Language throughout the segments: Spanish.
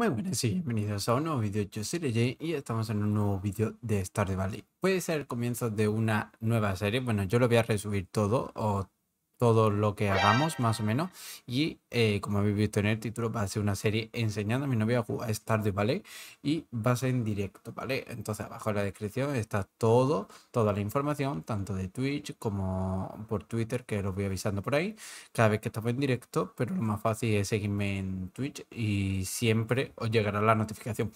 Muy buenas y bienvenidos a un nuevo vídeo, yo soy LJ y estamos en un nuevo vídeo de Stardew Valley. Puede ser el comienzo de una nueva serie, bueno yo lo voy a resumir todo o todo lo que hagamos, más o menos. Y eh, como habéis visto en el título, va a ser una serie enseñando a mi novia a jugar Stardew ¿vale? Y va a ser en directo, ¿vale? Entonces abajo en la descripción está todo, toda la información, tanto de Twitch como por Twitter, que los voy avisando por ahí, cada vez que estamos en directo, pero lo más fácil es seguirme en Twitch y siempre os llegará la notificación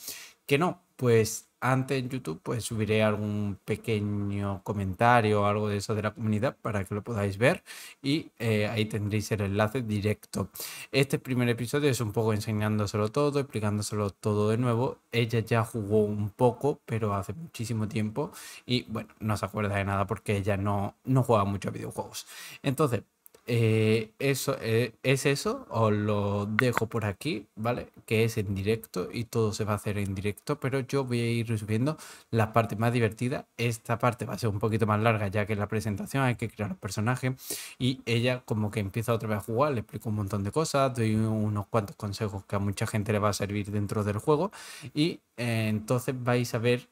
que no, pues antes en YouTube pues subiré algún pequeño comentario o algo de eso de la comunidad para que lo podáis ver y eh, ahí tendréis el enlace directo. Este primer episodio es un poco enseñándoselo todo, explicándoselo todo de nuevo. Ella ya jugó un poco, pero hace muchísimo tiempo y bueno, no se acuerda de nada porque ella no, no juega mucho a videojuegos. Entonces, eh, eso, eh, es eso, os lo dejo por aquí, ¿vale? Que es en directo y todo se va a hacer en directo, pero yo voy a ir subiendo la parte más divertida. Esta parte va a ser un poquito más larga ya que en la presentación hay que crear los personaje y ella como que empieza otra vez a jugar, le explico un montón de cosas, doy unos cuantos consejos que a mucha gente le va a servir dentro del juego y eh, entonces vais a ver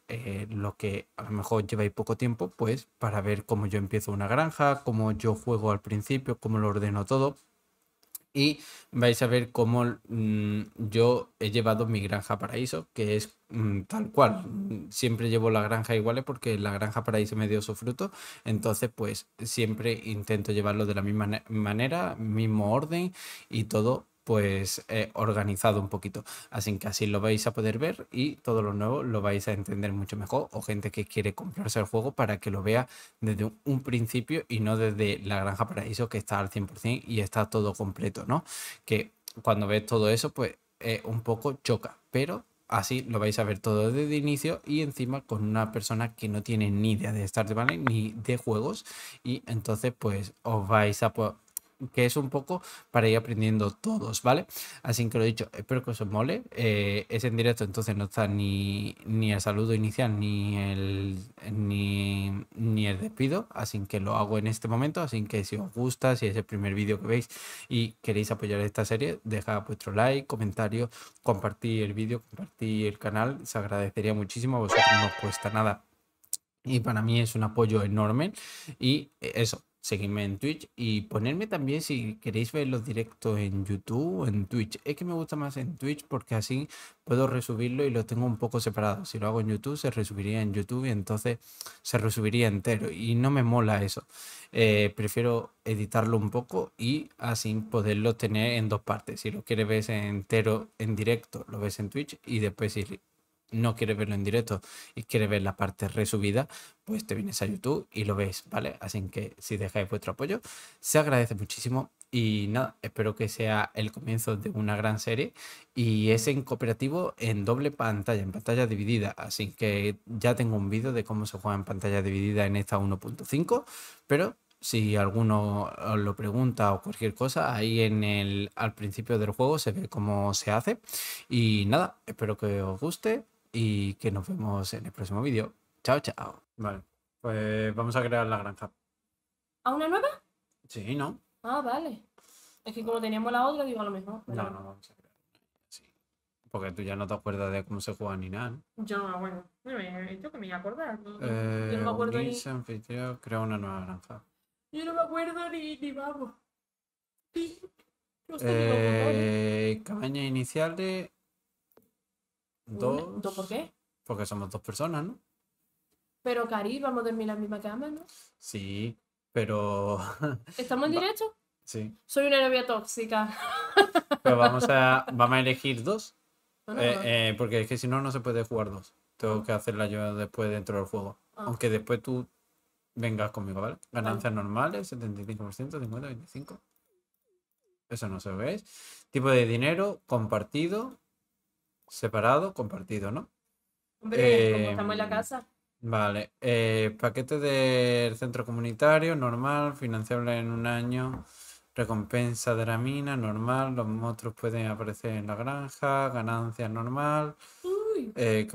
lo que a lo mejor lleváis poco tiempo, pues para ver cómo yo empiezo una granja, cómo yo juego al principio, cómo lo ordeno todo. Y vais a ver cómo mm, yo he llevado mi granja paraíso, que es mm, tal cual. Siempre llevo la granja igual, ¿eh? porque la granja paraíso me dio su fruto. Entonces, pues siempre intento llevarlo de la misma manera, mismo orden y todo pues eh, organizado un poquito. Así que así lo vais a poder ver y todo lo nuevo lo vais a entender mucho mejor o gente que quiere comprarse el juego para que lo vea desde un, principio y no desde la granja paraíso que está al 100% y está todo completo, ¿no? Que cuando ves todo eso, pues eh, un poco choca, pero así lo vais a ver todo desde el inicio y encima con una persona que no tiene ni idea de Stardew Valley ni de juegos y entonces pues os vais a que es un poco para ir aprendiendo todos, ¿vale? Así que lo he dicho, espero que os mole. Eh, es en directo, entonces no está ni, ni el saludo inicial ni el, ni, ni el despido, así que lo hago en este momento. Así que si os gusta, si es el primer vídeo que veis y queréis apoyar esta serie, dejad vuestro like, comentario, compartir el vídeo, compartir el canal, se agradecería muchísimo, a vosotros no os cuesta nada. Y para mí es un apoyo enorme. Y eso, seguirme en Twitch y ponerme también si queréis ver los directos en YouTube o en Twitch. Es que me gusta más en Twitch porque así puedo resubirlo y lo tengo un poco separado. Si lo hago en YouTube, se resubiría en YouTube y entonces se resubiría entero. Y no me mola eso. Eh, prefiero editarlo un poco y así poderlo tener en dos partes. Si lo quieres ver entero en directo, lo ves en Twitch y después si no quieres verlo en directo y quieres ver la parte resubida, pues te vienes a YouTube y lo ves, ¿vale? Así que si dejáis vuestro apoyo, se agradece muchísimo. Y nada, espero que sea el comienzo de una gran serie. Y es en cooperativo en doble pantalla, en pantalla dividida. Así que ya tengo un vídeo de cómo se juega en pantalla dividida en esta 1.5. Pero si alguno lo pregunta o cualquier cosa, ahí en el, al principio del juego se ve cómo se hace. Y nada, espero que os guste y que nos vemos en el próximo vídeo. Chao, chao. Vale, pues vamos a crear la granja. ¿A una nueva? Sí, ¿no? Ah, vale. Es que como teníamos la otra, digo a lo mejor. No, no, vamos a crear. Sí. Porque tú ya no te acuerdas de cómo se juega ni nada. ¿no? Yo no me eh, acuerdo. Yo que me iba a acordar. Yo no me acuerdo ni... crea una nueva granja. Yo no me acuerdo ni, ni vamos. eh, cabaña inicial de... Dos. por qué? Porque somos dos personas, ¿no? Pero Cari, vamos a dormir en la misma cama, ¿no? Sí, pero. ¿Estamos en directo? Sí. Soy una novia tóxica. Pero vamos a, vamos a elegir dos. Eh, eh, porque es que si no, no se puede jugar dos. Tengo ah. que hacerla yo después dentro del juego. Ah. Aunque después tú vengas conmigo, ¿vale? Ganancias normales, 75%, 50, 25. Eso no se ve. Tipo de dinero compartido, separado, compartido, ¿no? Hombre, em, estamos en la casa. Vale. Eh, paquete del centro comunitario, normal, financiable en un año. Recompensa de la mina, normal. Los monstruos pueden aparecer en la granja. ganancia normal. Eh,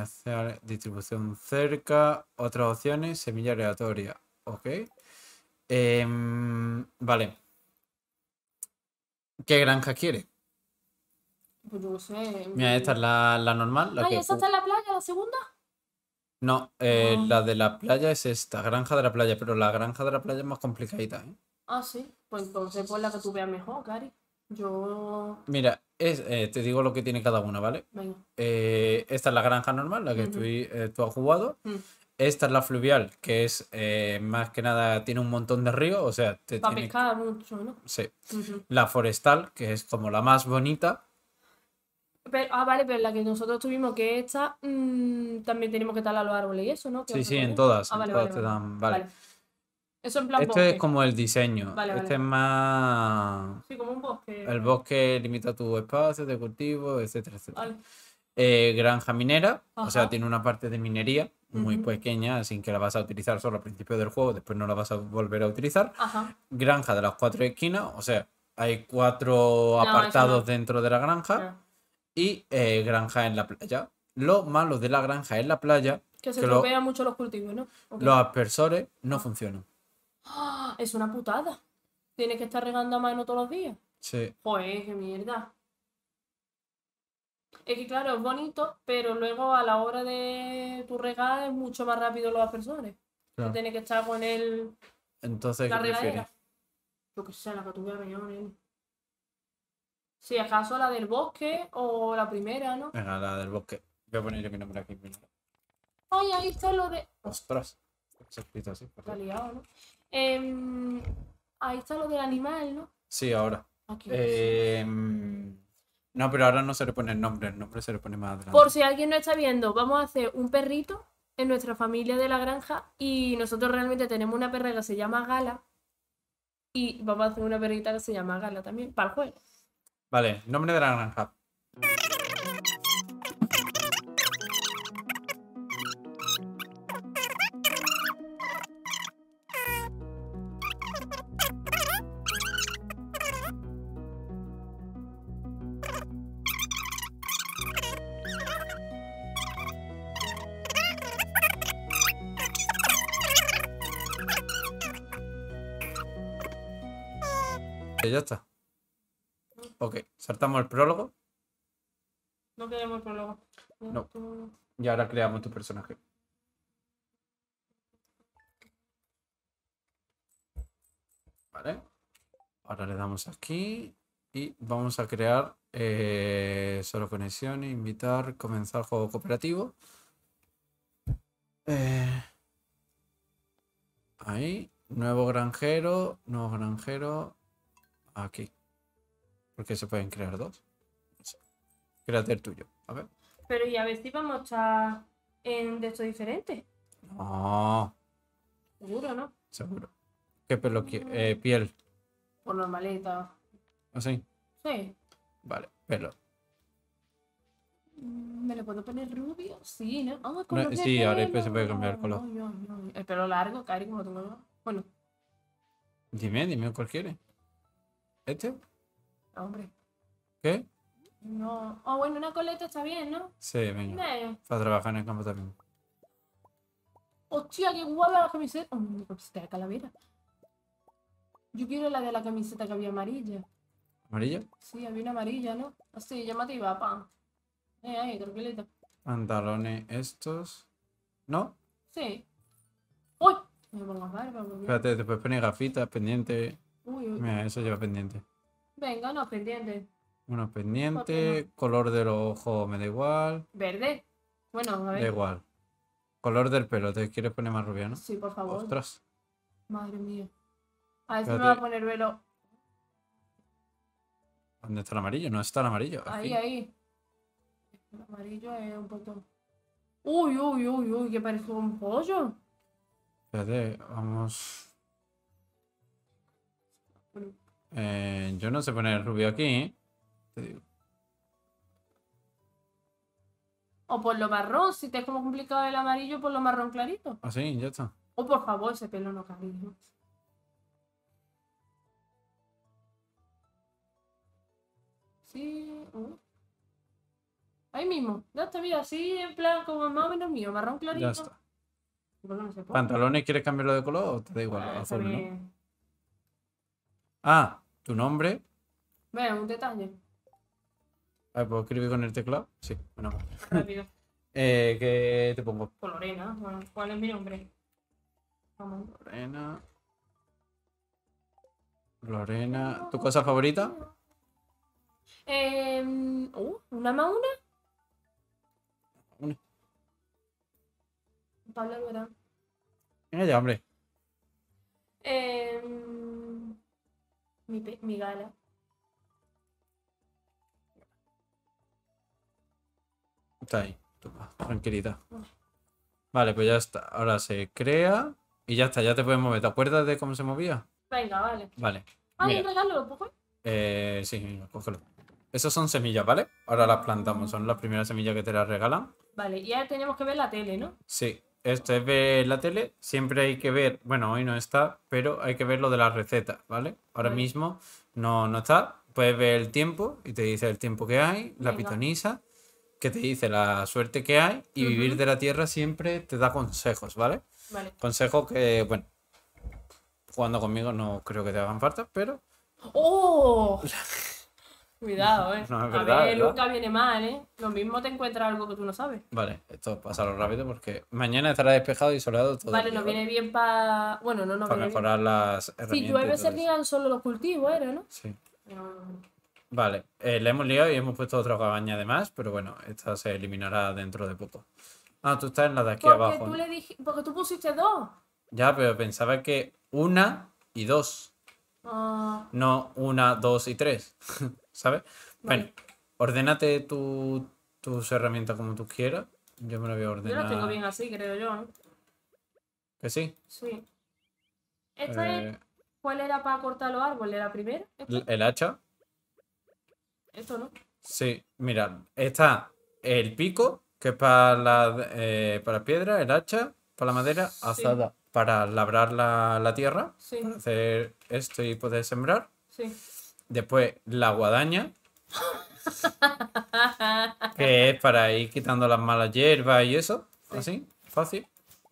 hacer distribución cerca. Otras opciones, semilla aleatoria. Ok. Em, vale. ¿Qué granja quiere? Pues no sé. Mira, esta es la, normal. La ah, está la playa, la segunda? No, eh, ah. la de la playa es esta, granja de la playa, pero la granja de la playa es más complicadita, ¿eh? Ah, sí. Pues entonces pues la que tú veas mejor, Cari. Yo. Mira, es, eh, te digo lo que tiene cada una, ¿vale? esta es la granja normal, la que tú, tú, has jugado. Mm. Esta es la fluvial, que es más que nada, tiene un montón de ríos, o sea, te Para mucho, ¿no? Sí. La forestal, que es como la más bonita ah, vale, pero la que nosotros tuvimos que esta, mm, también tenemos que talar los árboles y eso, ¿no? Sí, sí, en todas. Ah, vale, todas te dan. Vale. Esto es como el diseño. Este es más. Sí, como un bosque. El bosque limita tu espacio de cultivo, etcétera, etcétera. Eh, granja minera, o sea, tiene una parte de minería muy pequeña, sin que la vas a utilizar solo al principio del juego, después no la vas a volver a utilizar. Granja de las cuatro esquinas, o sea, hay cuatro apartados dentro de la granja y eh, granja en la playa. Lo malo de la granja en la playa. Que se tropean mucho los cultivos, ¿no? Los aspersores no ah. funcionan. ¡Ah! Es una putada. Tienes que estar regando a mano todos los días. Sí. Joder, qué mierda. Es que claro, es bonito, pero luego a la hora de tu regar es mucho más rápido los aspersores. Tienes que estar con el. Entonces, ¿qué Prefieres? Lo que sea, la que a si acaso la del bosque o la primera, ¿no? Venga, la del bosque. Voy a poner yo mi nombre aquí ¡Ay, ahí está lo de. Ostras. Está liado, ¿no? Em, ahí está lo del animal, ¿no? Sí, ahora. Em, no, pero ahora no se le pone el nombre, el nombre se le pone más adelante. Por si alguien no está viendo, vamos a hacer un perrito en nuestra familia de la granja y nosotros realmente tenemos una perra que se llama Gala y vamos a hacer una perrita que se llama Gala también para el juego. Vale, nombre de la granja. ¿Saltamos el prólogo? No queremos el prólogo. No. Y ahora creamos tu personaje. Vale. Ahora le damos aquí y vamos a crear eh, solo conexión, invitar, comenzar juego cooperativo. Eh, ahí, nuevo granjero, nuevo granjero, aquí. Porque se pueden crear dos. Créate el tuyo. A ver. Pero y a ver si vamos a estar en de esto diferente. No. Seguro, ¿no? Seguro. ¿Qué pelo quiere? Mm. Eh, piel. Por normalita. ¿Ah, Sí. Vale, pelo. Mm, ¿Me lo puedo poner rubio? Sí, ¿no? Vamos ah, con no, sí, ahora se puede cambiar el color. el pelo largo, cari, como tengo Bueno. Dime, dime cuál quieres. ¿Este? Ah, hombre. ¿Qué? No. Ah, bueno, una coleta está bien, ¿no? Sí, venga. Para trabajar en el campo también. Hostia, qué guapa la camiseta. Oh, pues calavera. Yo quiero la de la camiseta que había amarilla. ¿Amarilla? Sí, había una amarilla, ¿no? Así, ah, llamativa, pa. Eh, ahí, tranquilita. Pantalones estos. ¿No? Sí. ¡Uy! Me pongo barba, Espérate, después pone gafitas, pendiente. Uy, Mira, eso lleva pendiente. Venga, unos pendiente. Unos pendiente. color del ojo me da igual. Verde. Bueno, a ver. Da igual. Color del pelo, ¿te quieres poner más rubia, no? Sí, por favor. Ostras. Madre mía. A ver me va a poner velo. ¿Dónde está el amarillo? No está el amarillo. Ahí, ahí. El amarillo es un botón. Uy, uy, uy, uy, que parece un pollo. Espérate, vamos. Eh, yo no sé poner rubio aquí. Te O por lo marrón, si te es como complicado el amarillo, por lo marrón clarito. Ah, sí, ya está. o por favor, ese pelo no cambia Sí. Uh. Ahí mismo. Ya está, mira, así en plan como más o menos mío, marrón clarito. Ya está. Pantalones, ¿quieres cambiarlo de color o te da igual? Ah, azul, Ah, tu nombre. Bueno, un detalle. A ah, ver, ¿puedo escribir con el teclado? Sí, bueno. Rápido. eh, ¿Qué te pongo? Por Lorena. Bueno, ¿cuál es mi nombre? Vamos. Lorena. Lorena. ¿Tu cosa favorita? Eh, ¿Una más una? Una. Pablo ¿Quién Venga ya, hombre. Eh, mi, gala. Está ahí, Tranquilita. Vale, pues ya está. Ahora se crea y ya está, ya te puedes mover. ¿Te acuerdas de cómo se movía? Venga, vale. Vale. Ah, Mira. regalo, ¿lo cojo? Eh, sí, cógelo. Esas son semillas, ¿vale? Ahora las plantamos, son las primeras semillas que te las regalan. Vale, y ahora tenemos que ver la tele, ¿no? Sí, esto es ver la tele, siempre hay que ver, bueno, hoy no está, pero hay que ver lo de las recetas, ¿vale? Ahora mismo no, no está, puedes ver el tiempo y te dice el tiempo que hay, la pitonisa, que te dice la suerte que hay y vivir de la tierra siempre te da consejos, ¿vale? Vale. Consejos que, bueno, jugando conmigo no creo que te hagan falta, pero... ¡Oh! Cuidado, eh. a ver, nunca viene mal, eh. Lo mismo te encuentra algo que tú no sabes. Vale, esto pásalo rápido porque mañana estará despejado y soleado todo. Vale, no viene bien para. Bueno, no nos Para mejorar las herramientas. Si llueve se riegan solo los cultivos, era, ¿no? Sí. Vale, eh, le hemos liado y hemos puesto otra cabaña además, pero bueno, esta se eliminará dentro de poco. Ah, tú estás en la de aquí porque abajo. Tú le Porque tú pusiste dos. Ya, pero pensaba que una y dos. Ah. No una, dos y tres. ¿Sabes? Bueno, ordenate tus herramientas como tú quieras. Yo me lo voy a ordenar. Yo lo tengo bien así, creo yo, ¿Que sí? Sí. ¿Esta eh. ¿Cuál era para cortar los árboles? ¿La primera? ¿El hacha? ¿Esto no? Sí, mira, está el pico, que es para la, eh, piedra, el hacha, para la madera, azada para labrar la, tierra, hacer esto y poder sembrar. Después la guadaña, que es para ir quitando las malas hierbas y eso, así, fácil.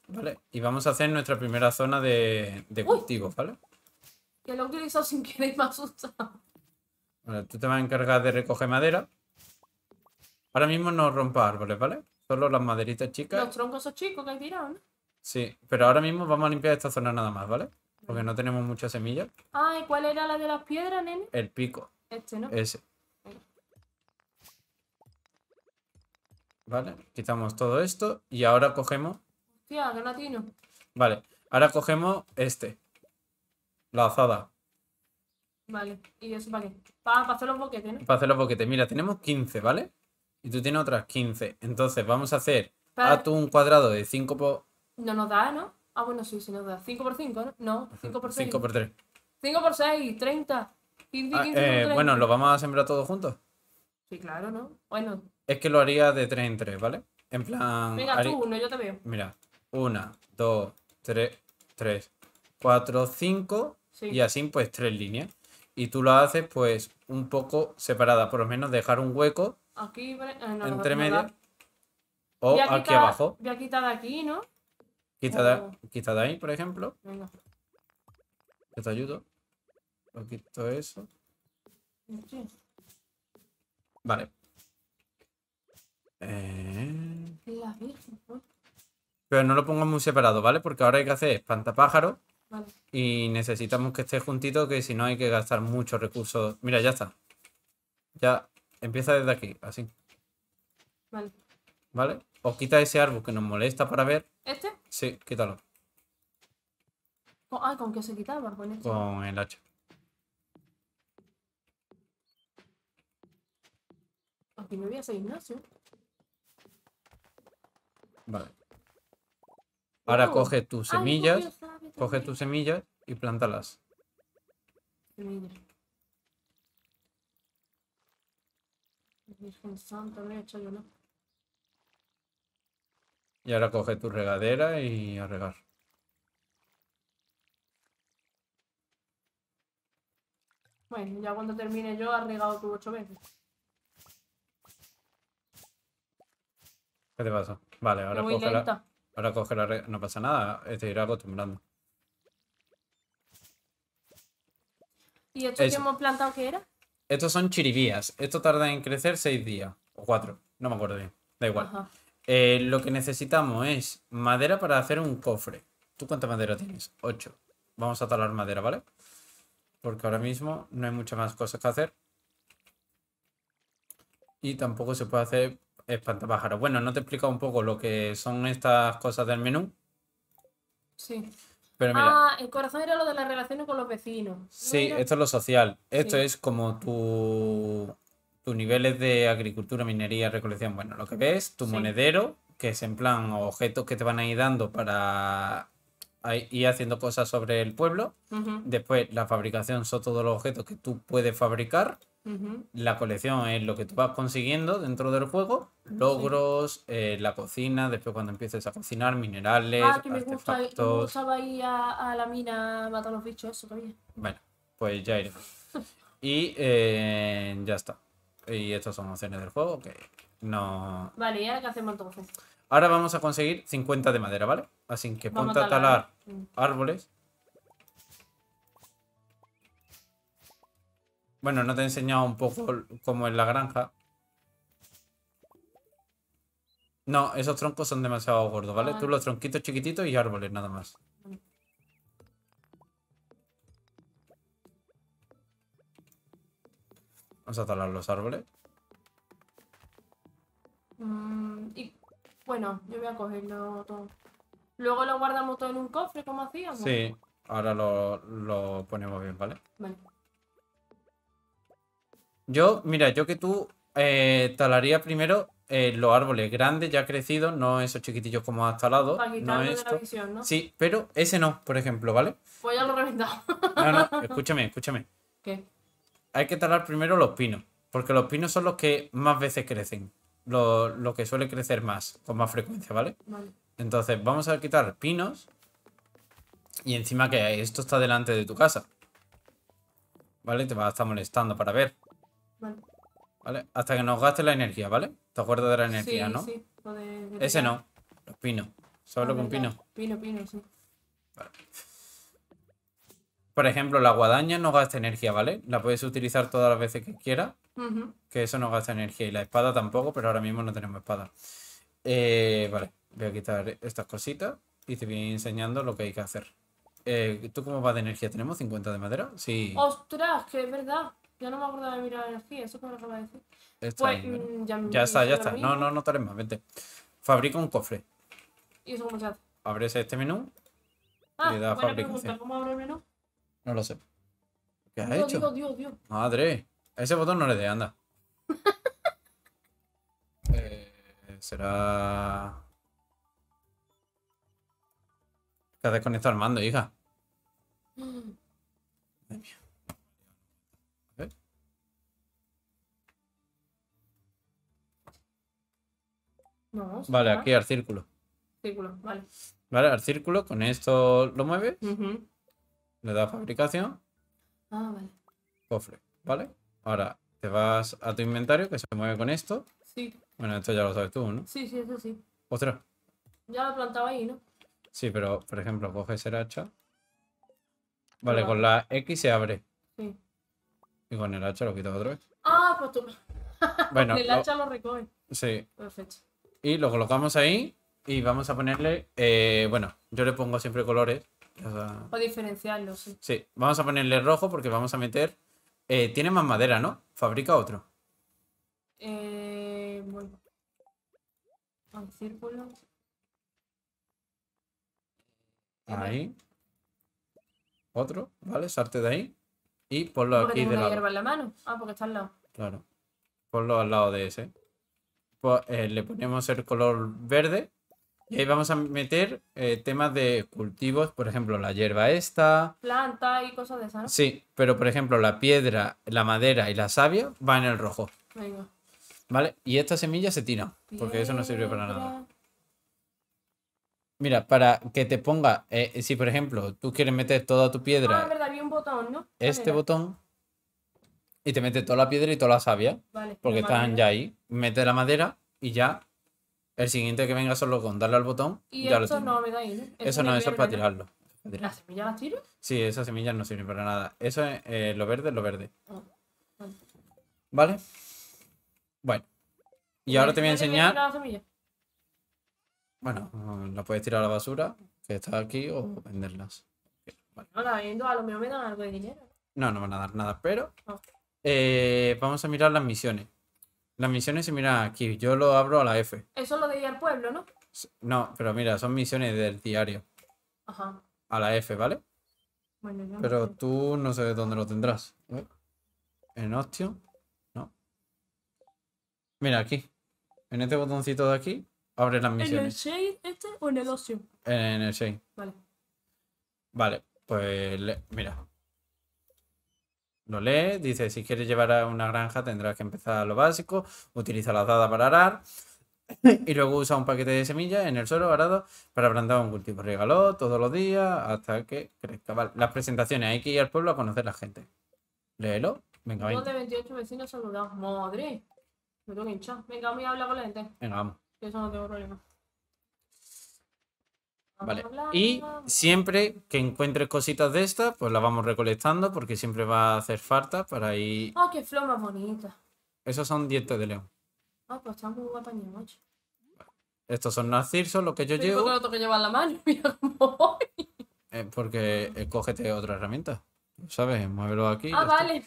Vale, y vamos a hacer nuestra primera zona de, de cultivo, ¿vale? Que lo he utilizado sin querer y me asusta. tú te vas a encargar de recoger madera. Ahora mismo no rompa árboles, ¿vale? Solo las maderitas chicas. Los troncos son chicos que hay tirado, Sí, pero ahora mismo vamos a limpiar esta zona nada más, ¿vale? Porque no tenemos muchas semillas. Ah, ¿y cuál era la de las piedras, nene? El pico. Este, ¿no? Ese. Vale, quitamos todo esto y ahora cogemos... Hostia, qué latino. Vale, ahora cogemos este. La azada. Vale, ¿y eso para qué? Para, hacer los boquetes, ¿no? Para hacer los boquetes. Mira, tenemos 15, ¿vale? Y tú tienes otras 15. Entonces vamos a hacer tú un cuadrado de 5 no nos da, ¿no? Ah, bueno, sí, sí nos da. 5 por 5, ¿no? No, 5 por 6. 5 por 3. 5 por 6, 30. Ah, eh, bueno, ¿lo vamos a sembrar todos juntos? Sí, claro, ¿no? Bueno. Es que lo haría de 3 en 3, ¿vale? En plan... Venga, tú uno, yo te veo. Mira, 1, 2, 3, 3, 4, 5 y así pues 3 líneas. Y tú lo haces pues un poco separada, por lo menos dejar un hueco Aquí, ah, entre medio o aquí, abajo. Voy a quitar aquí, ¿no? Quita, de ahí, por ejemplo. Venga. Yo te ayudo. Lo quito eso. Vale. Eh. Pero no lo pongo muy separado, ¿vale? Porque ahora hay que hacer espantapájaros. Vale. Y necesitamos que esté juntito, que si no hay que gastar muchos recursos. Mira, ya está. Ya empieza desde aquí, así. Vale. ¿Vale? O quita ese árbol que nos molesta para ver. ¿Este? Sí, quítalo. ah, ¿con qué se quitaba? Con, este? Con el hacha. Aquí me voy a hacer gimnasio. Vale. Ahora oh, coge tus semillas. coge tus semillas y plántalas. Semillas. Virgen Santa, no he hecho yo, ¿no? Y ahora coge tu regadera y a regar. Bueno, ya cuando termine yo, ha regado tú ocho veces. ¿Qué te pasa? Vale, ahora coge Ahora coge No pasa nada, te irá acostumbrando. ¿Y esto que hemos plantado qué era? Estos son chirivías. Esto tarda en crecer seis días. O cuatro. No me acuerdo bien. Da igual. Eh, lo que necesitamos es madera para hacer un cofre. ¿Tú cuánta madera tienes? 8. Vamos a talar madera, ¿vale? Porque ahora mismo no hay muchas más cosas que hacer. Y tampoco se puede hacer espantapájaros. Bueno, ¿no te he un poco lo que son estas cosas del menú? Sí. Pero ah, el corazón era lo de las relaciones con los vecinos. Sí, esto es lo social. Esto es como tu tus niveles de agricultura, minería, recolección, bueno, lo que ves, tu monedero, que es en plan objetos que te van a ir dando para ir haciendo cosas sobre el pueblo. Después, la fabricación son todos los objetos que tú puedes fabricar. La colección es lo que tú vas consiguiendo dentro del juego. Logros, eh, la cocina, después cuando empieces a cocinar, minerales, ah, que me gusta, me gustaba ir a, la mina a matar los bichos, eso también. Bueno, pues ya iré. y eh, ya está. Y estas son opciones del juego que no... Vale, ¿y ahora que hacemos entonces? Ahora vamos a conseguir 50 de madera, ¿vale? Así que vamos ponte a talar, mm. árboles. Bueno, no te he enseñado un poco cómo es la granja. No, esos troncos son demasiado gordos, ¿vale? Ah, Tú los tronquitos chiquititos y árboles nada más. Vamos a talar los árboles. Mm, y bueno, yo voy a cogerlo todo. Luego lo guardamos todo en un cofre, como hacíamos. Sí, ahora lo, ponemos bien, ¿vale? Vale. Yo, mira, yo que tú eh, talaría primero eh, los árboles grandes ya crecidos, no esos chiquitillos como has talado. Para no de La visión, ¿no? Sí, pero ese no, por ejemplo, ¿vale? Pues ya lo he reventado. No, no, escúchame, escúchame. ¿Qué? hay que talar primero los pinos, porque los pinos son los que más veces crecen, lo, que suele crecer más, con más frecuencia, ¿vale? ¿vale? Entonces vamos a quitar pinos y encima que esto está delante de tu casa, ¿vale? Te va a estar molestando para ver. Vale. Hasta que nos gaste la energía, ¿vale? ¿Te acuerdas de la energía, no? Sí, Ese no, los pinos. Solo ah, con pinos. pino? Pino, pino, sí. Vale. Por ejemplo, la guadaña no gasta energía, ¿vale? La puedes utilizar todas las veces que quieras, que eso no gasta energía. Y la espada tampoco, pero ahora mismo no tenemos espada. Eh, vale, voy a quitar estas cositas y te voy enseñando lo que hay que hacer. Eh, ¿Tú cómo vas de energía? ¿Tenemos 50 de madera? Sí. ¡Ostras! Que es verdad. Ya no me acordaba de mirar energía, eso que me acaba de decir. ya, está, pues, ya está. Mm, no, no, no tenemos más, vente. Fabrica un cofre. ¿Y eso cómo se hace? Abres este menú. Ah, da ¿Cómo abro el menú? No lo sé. ¿Qué has hecho? Dios, Dios, Dios. Madre. A ese botón no le dé, anda. Eh, será. Te has desconectado el mando, hija. No, vale, aquí al círculo. Círculo, vale. Vale, al círculo, con esto lo mueves. Le das fabricación. Ah, vale. Cofre, ¿vale? Ahora te vas a tu inventario que se mueve con esto. Sí. Bueno, esto ya lo sabes tú, ¿no? Sí, sí, eso sí. Ostras. Ya lo he plantado ahí, ¿no? Sí, pero por ejemplo, coges el hacha. Vale, con la X se abre. Sí. Y con el hacha lo quitas otra vez. Ah, pues tú. Bueno, el hacha lo... recoge. Sí. Perfecto. Y lo colocamos ahí y vamos a ponerle. Eh, bueno, yo le pongo siempre colores o, diferenciarlo, sí. Sí, vamos a ponerle rojo porque vamos a meter... Eh, tiene más madera, ¿no? Fabrica otro. Eh, bueno. círculo. Ahí. Otro, ¿vale? Sarte de ahí. Y ponlo aquí de lado. hierba la mano. Ah, porque está al lado. Claro. Ponlo al lado de ese. Pues, eh, le ponemos el color verde y ahí vamos a meter eh, temas de cultivos, por ejemplo, la hierba esta. Planta y cosas de esas. Sí, pero por ejemplo, la piedra, la madera y la savia van en el rojo. Venga. ¿Vale? Y esta semilla se tira, porque eso no sirve para nada. Mira, para que te ponga, eh, si por ejemplo tú quieres meter toda tu piedra. Ah, verdad, había un botón, ¿no? Este botón. Y te mete toda la piedra y toda la savia. Porque están ya ahí. Mete la madera y ya el siguiente que venga solo con darle al botón. Y ya no me da eso, eso no, eso es para tirarlo. ¿Las semillas las tiro? Sí, esas semillas no sirven para nada. Eso es eh, lo verde, lo verde. Ah, vale. Bueno. Y ahora te voy a enseñar. bueno, la puedes tirar a la basura, que está aquí, o mm. venderlas. No, a lo mejor me dan algo de dinero. No, no van a dar nada, pero. Ah. Eh, vamos a mirar las misiones. Las misiones se mira aquí. Yo lo abro a la F. Eso lo de ir al pueblo, ¿no? No, pero mira, son misiones del diario. Ajá. A la F, ¿vale? Bueno, pero tú no sé dónde lo tendrás. ¿eh? En option, No. Mira, aquí. En este botoncito de aquí, abre las misiones. ¿En el 6 este o en el Ocio? En el 6. Vale. Vale, pues mira. Lo lee, dice, si quieres llevar a una granja tendrás que empezar a lo básico, utiliza la dadas para arar y luego usa un paquete de semillas en el suelo arado para plantar un cultivo. Regaló todos los días hasta que crezca. las presentaciones, hay que ir al pueblo a conocer a la gente. Léelo, venga, venga. vecinos saludados. Madre, me tengo que Venga, vamos a hablar con la gente. Venga, vamos. Eso no tengo Vale. Y siempre que encuentres cositas de estas, pues las vamos recolectando porque siempre va a hacer falta para ir. oh, qué flomas bonita! Esos son dientes de león. Ah, pues están muy guapas, noche. Estos son narcisos, los que yo llevo. ¿Por qué tengo que llevar la mano? Mira cómo voy. Eh, porque eh, cógete otra herramienta. ¿Sabes? Muévelo aquí. Ah, vale.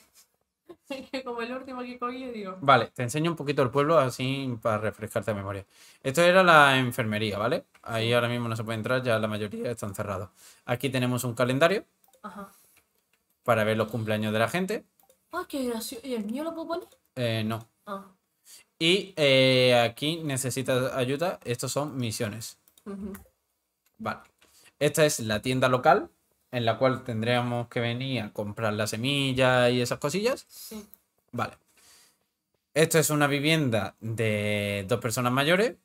Como el último que cogí, digo. Vale, te enseño un poquito el pueblo así para refrescarte la memoria. Esto era la enfermería, ¿vale? Ahí ahora mismo no se puede entrar, ya la mayoría están cerrados. Aquí tenemos un calendario para ver los cumpleaños de la gente. Ah, qué gracioso. ¿Y el mío lo puedo poner? Eh, no. Ah. Y eh, aquí necesitas ayuda. Estos son misiones. Vale. Esta es la tienda local en la cual tendríamos que venir a comprar la semilla y esas cosillas. Sí. Vale. Esto es una vivienda de dos personas mayores.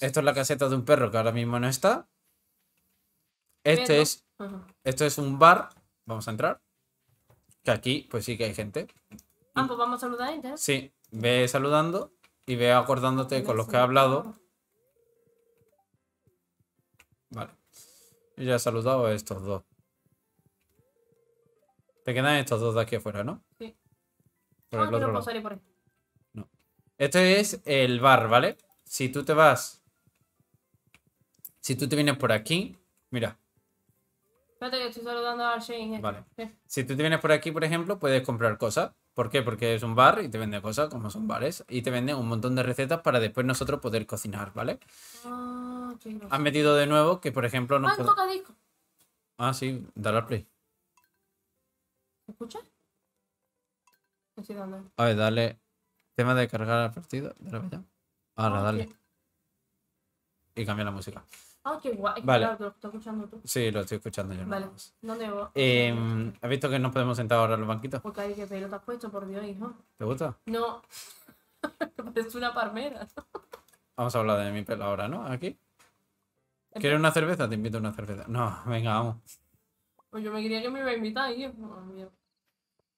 Esto es la caseta de un perro que ahora mismo no está. Este es, esto es un bar. Vamos a entrar. Que aquí, pues sí que hay gente. Ah, pues vamos a saludar a Sí, ve saludando y ve acordándote con los que he hablado. Vale ya he saludado a estos dos. Te quedan estos dos de aquí afuera, ¿no? Sí. Ah, por ahí. No. Este es el bar, ¿vale? Si tú te vas... Si tú te vienes por aquí... Mira. Espérate que estoy saludando a Shane. Eh. Vale. Si tú te vienes por aquí, por ejemplo, puedes comprar cosas. ¿Por qué? Porque es un bar y te vende cosas como son bares. Y te venden un montón de recetas para después nosotros poder cocinar, ¿vale? has ah, Han metido de nuevo que, por ejemplo... no ah, Ah, sí, dale al play. ¿Me escuchas? A ver, dale. Tema de cargar al partido. Ahora, ah, dale. Y cambia la música. Ah, qué guay. Vale. Claro, lo estoy escuchando tú. Sí, lo estoy escuchando yo. Vale. ¿Dónde voy? Em, ¿Has visto que nos podemos sentar ahora en los banquitos? Porque hay que pelo te has puesto, por Dios, hijo. ¿Te gusta? No. Es una parmera vamos a hablar de mi pelo ahora, ¿no? Aquí. ¿Quieres una cerveza? Te invito a una cerveza. No, venga, vamos. Pues yo me quería que me iba a invitar ahí.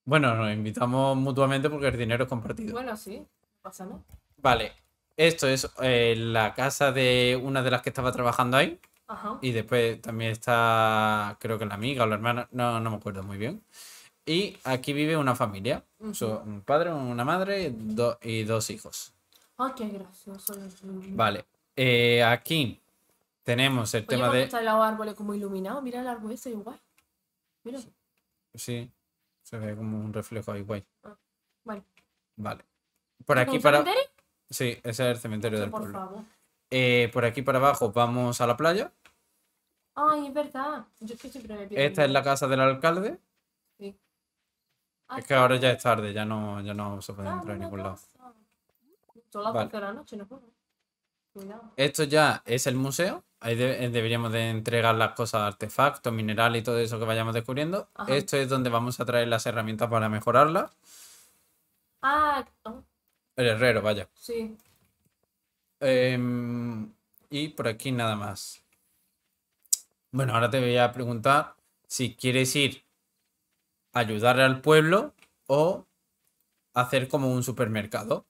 bueno, nos invitamos mutuamente porque el dinero es compartido. Bueno, sí, pasa, ¿no? Vale, esto es eh, la casa de una de las que estaba trabajando ahí. Y después también está, creo que la amiga o la hermana, no, me acuerdo muy bien. Y aquí vive una familia. un padre, una madre y dos hijos. Ay, ah, qué gracioso. Vale. Eh, aquí tenemos el tema de... Está el árbol como iluminado. Mira el árbol ese, igual. Mira. Sí, Se ve como un reflejo ahí, guay. Ah, vale. Vale. Por aquí para... Sí, ese es el cementerio del pueblo. Eh, por aquí para abajo vamos a la playa. Ay, es verdad. Yo siempre me Esta es la casa del alcalde. Sí. es que ahora ya es tarde, ya no, no se puede ah, entrar a ningún lado. no Esto ya es el museo. Ahí eh, deberíamos de entregar las cosas, artefactos, minerales y todo eso que vayamos descubriendo. Esto es donde vamos a traer las herramientas para mejorarlas. Ah, el herrero, vaya. Sí. Em, y por aquí nada más. Bueno, ahora te voy a preguntar si quieres ir a ayudar al pueblo o hacer como un supermercado,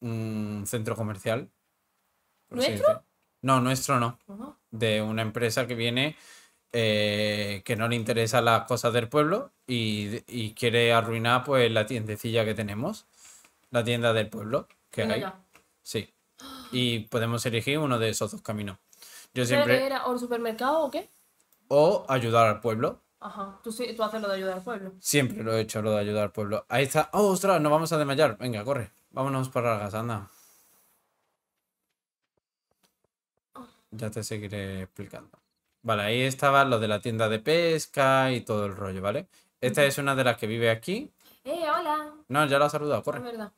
un centro comercial. ¿Nuestro? No, nuestro no. De una empresa que viene eh, que no le interesa las cosas del pueblo y, y, quiere arruinar pues la tiendecilla que tenemos la tienda del pueblo que hay. Sí. Y podemos elegir uno de esos dos caminos. Yo siempre... era? ¿O el supermercado o qué? O ayudar al pueblo. Ajá. ¿Tú, haces lo de ayudar al pueblo. Siempre lo he hecho, lo de ayudar al pueblo. Ahí está. ¡Oh, ostras! Nos vamos a desmayar. Venga, corre. Vámonos para la anda. Ah. Ya te seguiré explicando. Vale, ahí estaba lo de la tienda de pesca y todo el rollo, ¿vale? Esta es una de las que vive aquí. ¡Eh, hola! No, ya la ha saludado, corre. Es verdad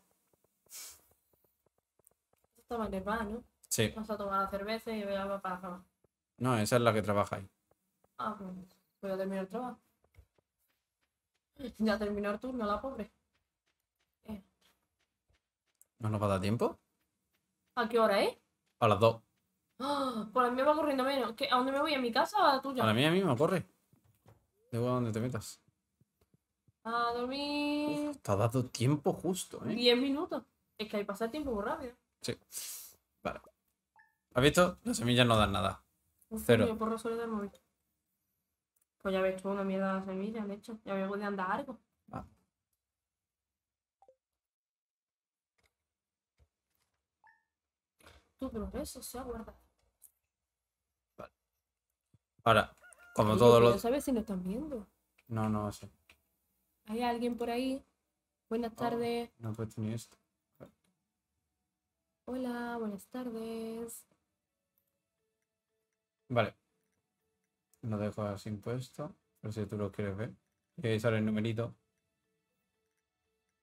estaba en el bar, ¿no? Sí. Vamos a tomar la cerveza y voy a para No, esa es la que trabaja ahí. Ah, pues voy a terminar el trabajo. Ya terminó el turno, la pobre. Eh. ¿No nos va a dar tiempo? ¿A qué hora, es? A las dos. ¡Ah! Por pues la me va corriendo menos. ¿A dónde me voy? ¿A mi casa o a la tuya? A la mía misma, corre. Debo a donde te metas. A dormir. Está dando dado tiempo justo, ¿eh? Diez minutos. Es que hay que pasar tiempo muy rápido. Sí. Vale. ¿Has visto? Las semillas no dan nada. Cero. Yo por del móvil. Pues ya ves tú, una mierda las semillas, de hecho. Ya veo de andar algo. Vale. Tu progreso se ha guardado. Vale. Ahora, como todos los... No sabes si nos están viendo. No, no, sé. ¿Hay alguien por ahí? Buenas oh, tardes. No he puesto ni esto. Hola, buenas tardes. Vale. No dejo así impuesto. Pero si tú lo quieres ver. Y eh, sale el numerito.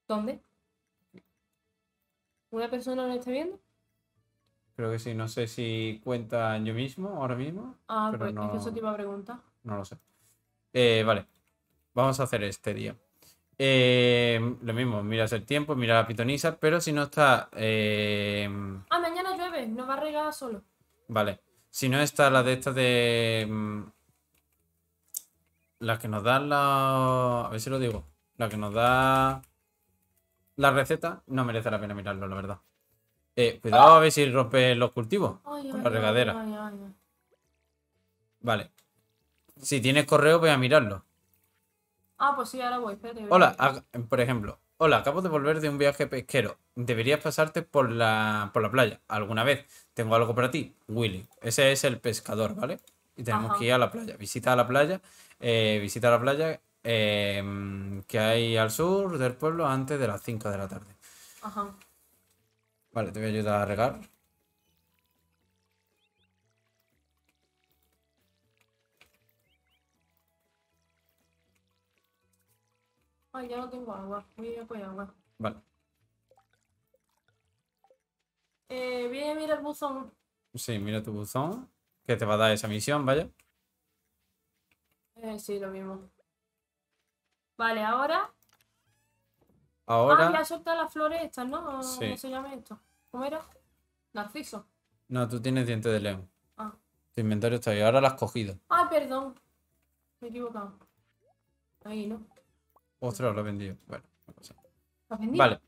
¿Dónde? ¿Una persona lo está viendo? Creo que sí. No sé si cuenta yo mismo, ahora mismo. Ah, pues es eso te No lo sé. Eh, vale. Vamos a hacer este día. Em, lo mismo, miras el tiempo, mira la pitonisa pero si no está. Em, ah, mañana llueve, no va a regar solo. Vale. Si no está la de estas de. Em, Las que nos dan la. A ver si lo digo. La que nos da. La receta, no merece la pena mirarlo, la verdad. Eh, cuidado a ver si rompe los cultivos. la regadera. vale. Si tienes correo, voy a mirarlo. Ah, pues sí, ahora voy. hola, por ejemplo. Hola, acabo de volver de un viaje pesquero. Deberías pasarte por la, playa alguna vez. Tengo algo para ti, Willy. Ese es el pescador, ¿vale? Y tenemos que ir a la playa. Visita la playa. Eh, visita la playa em, que hay al sur del pueblo antes de las 5 de la tarde. Ajá. Vale, te voy a ayudar a regar. Ay, ya no tengo agua. Voy a ir agua. Vale. Eh, bien, mira el buzón. Sí, mira tu buzón. Que te va a dar esa misión, ¿vale? Eh, sí, lo mismo. Vale, ahora. Ahora. Ah, ya suelta las flores estas, ¿no? Sí. ¿Cómo esto? ¿Cómo era? Narciso. No, tú tienes diente de león. Ah. Tu inventario está ahí. Ahora las has cogido. Ah, perdón. Me he equivocado. Ahí, ¿no? Ostras, lo he vendido. Bueno, no pasa Vale.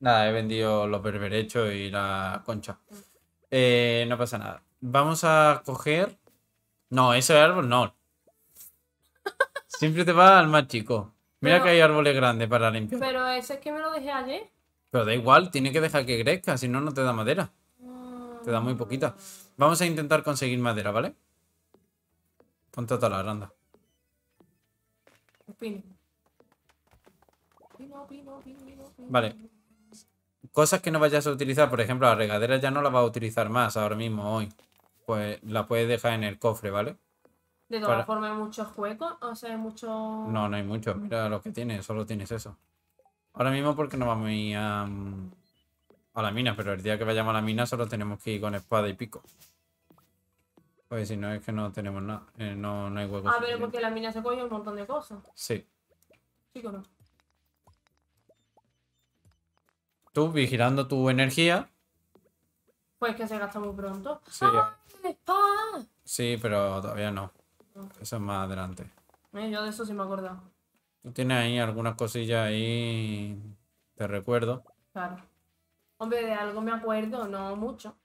Nada, he vendido los berberechos y la concha. Eh, no pasa nada. Vamos a coger. No, ese árbol no. Siempre te va al más chico. Mira que hay árboles grandes para limpiar. Pero ese es que me lo dejé ayer. Pero da igual, tiene que dejar que crezca, si no, no te da madera. Te da muy poquita. Vamos a intentar conseguir madera, ¿vale? Ponte a talar, anda. Vale. Cosas que no vayas a utilizar, por ejemplo, la regadera ya no la vas a utilizar más ahora mismo, hoy. Pues la puedes dejar en el cofre, ¿vale? De todas formas, hay muchos huecos, o sea, hay muchos... No, no hay muchos, mira lo que tienes, solo tienes eso. Ahora mismo porque no vamos a ir a, la mina, pero el día que vayamos a la mina solo tenemos que ir con espada y pico. Pues si no es que no tenemos nada, eh, no, hay huecos. Ah, pero porque la mina se coge un montón de cosas. Sí. Sí que no. tú vigilando tu energía. Pues que se gasta muy pronto. Sí. ¡Ah, sí, pero todavía no. Eso es más adelante. Eh, yo de eso sí me acuerdo. Tú tienes ahí algunas cosillas ahí. Te recuerdo. Claro. Hombre, de algo me acuerdo, no mucho.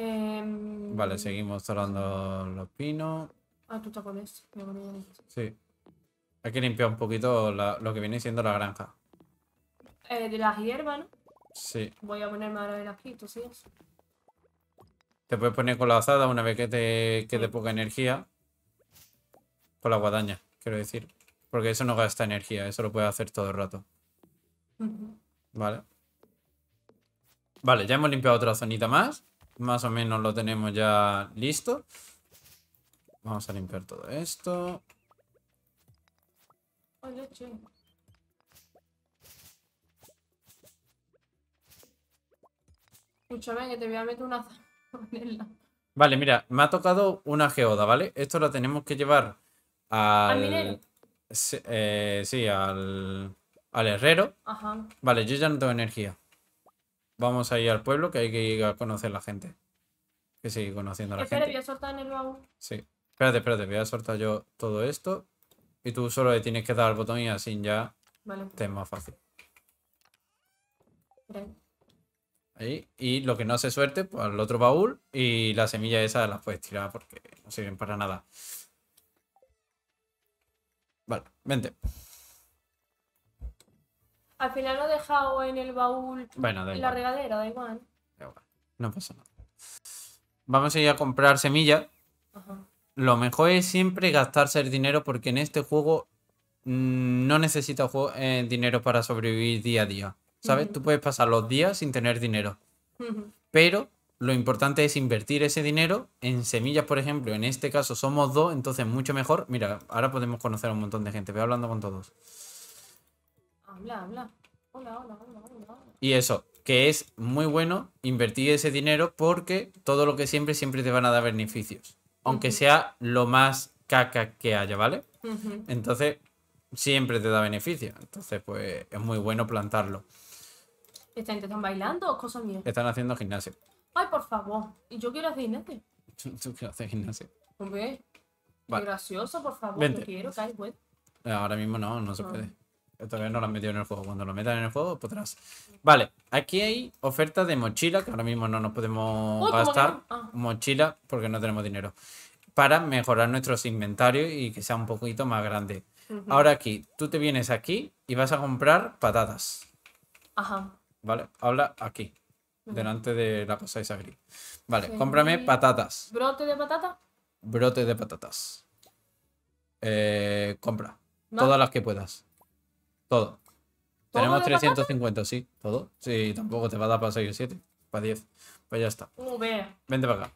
Em, vale, seguimos talando los pinos. Ah, tú con Sí. Hay que limpiar un poquito lo que viene siendo la granja. Eh, de las hierbas, ¿no? Sí. Voy a ponerme ahora el aquí, tú sí. Te puedes poner con la azada una vez que te quede poca energía. Con la guadaña, quiero decir. Porque eso no gasta energía, eso lo puedes hacer todo el rato. Vale. Vale, ya hemos limpiado otra zonita más. Más o menos lo tenemos ya listo. Vamos a limpiar todo esto. Escúchame, que te voy a meter una Vale, mira, me ha tocado una geoda, ¿vale? Esto la tenemos que llevar al... ¿Al eh, Sí, al... al herrero. Ajá. Vale, yo ya no tengo energía. Vamos a ir al pueblo, que hay que ir a conocer a la gente. Que sigue conociendo a la gente. voy a soltar en el baúl. Sí. Espérate, espérate, voy a soltar yo todo esto. Y tú solo le tienes que dar al botón y así ya vale. te es más fácil. Vale. Y lo que no hace suerte, pues al otro baúl. Y la semilla esa las puedes tirar porque no sirven para nada. Vale, vente. Al final lo he dejado en el baúl. en la regadera, da igual. No pasa nada. Vamos a ir a comprar semillas. Lo mejor es siempre gastarse el dinero porque en este juego mm, no necesitas eh, dinero para sobrevivir día a día. ¿sabes? Tú puedes pasar los días sin tener dinero. Pero lo importante es invertir ese dinero en semillas, por ejemplo. En este caso somos dos, entonces mucho mejor. Mira, ahora podemos conocer a un montón de gente. Voy hablando con todos. Habla, habla. Hola, hola, hola, hola. Y eso, que es muy bueno invertir ese dinero porque todo lo que siempre, siempre te van a dar beneficios. Aunque sea lo más caca que haya, ¿vale? Entonces, siempre te da beneficio. Entonces, pues es muy bueno plantarlo están bailando o cosas mías? Están haciendo gimnasio. Ay, por favor. ¿Y yo quiero hacer gimnasio? ¿Tú quieres hacer gimnasio? Hombre, gracioso, por favor. quiero, eh, Ahora mismo no, no se puede. Eh, todavía no lo han metido en el juego. Cuando lo metan en el juego, podrás. Pues vale, aquí hay oferta de mochila, que ahora mismo no nos podemos oh, gastar. Ah. Mochila, porque no tenemos dinero. Para mejorar nuestros inventarios y que sea un poquito más grande. Ahora aquí, tú te vienes aquí y vas a comprar patatas. Ajá. ¿vale? Habla aquí, delante de la cosa esa gris. Vale, cómprame patatas. ¿Brote de patata? Brote de patatas. Eh, compra. Todas las que puedas. Todo. Tenemos 350, sí, todo. Sí, tampoco te va a dar para 6 o 7, para 10. Pues ya está. Vente para acá.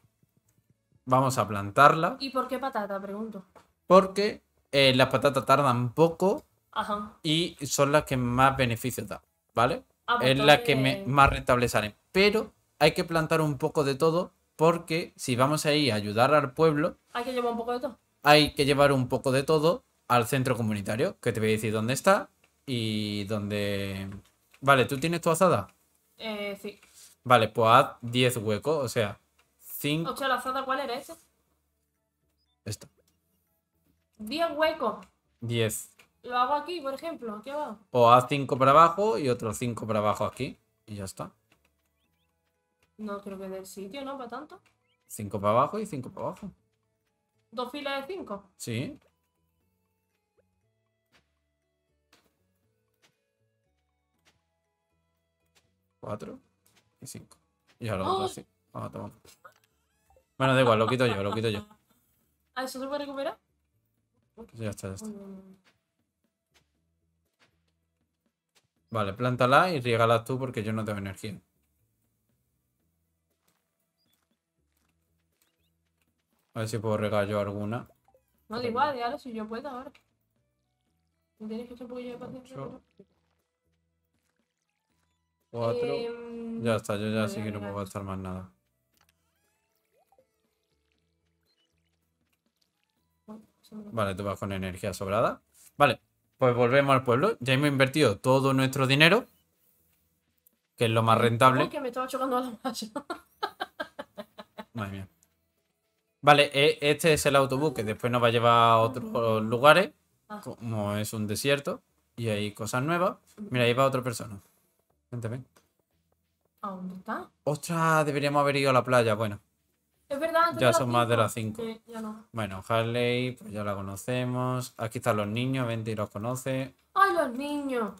Vamos a plantarla. ¿Y por qué patata? Pregunto. Porque eh, las patatas tardan poco Ajá. y son las que más beneficio da, ¿vale? es la que me, más rentable sale. Pero hay que plantar un poco de todo porque si vamos ahí a ayudar al pueblo... Hay que llevar un poco de todo. Hay que llevar un poco de todo al centro comunitario, que te voy a decir dónde está y dónde... Vale, ¿tú tienes tu azada? Eh, sí. Vale, pues haz 10 huecos, o sea, 5... ocho la azada cuál era ese? Esta. 10 huecos. 10 lo hago aquí, por ejemplo, aquí abajo. O haz 5 para abajo y otro 5 para abajo aquí. Y ya está. No creo que del sitio, ¿no? Para tanto. 5 para abajo y 5 para abajo. ¿Dos filas de 5? Sí. Cuatro y cinco. Y ahora hago así. Ah, toma. Bueno, da igual, lo quito yo, lo quito yo. a ¿Ah, eso se puede recuperar? Ya está, ya está. Vale, plántala y riégala tú porque yo no tengo energía. A ver si puedo regar yo alguna. No, da igual, lo si yo puedo ahora. ¿Tienes que echar un de de Cuatro. otro em, ya está, yo ya sí que no puedo gastar más nada. Vale, tú vas con energía sobrada. Vale, pues volvemos al pueblo. Ya hemos invertido todo nuestro dinero, que es lo más rentable. Que me estaba chocando a la Madre mía. Vale, e, este es el autobús que después nos va a llevar a otros lugares, ah. como es un desierto y hay cosas nuevas. Mira, ahí va otra persona. Vente, ven. ¿A dónde está? Ostras, deberíamos haber ido a la playa. Bueno. Es verdad, ya son más de las 5. Bueno, Harley, pues ya la conocemos. Aquí están los niños, vente y los conoce. ¡Ay, los niños!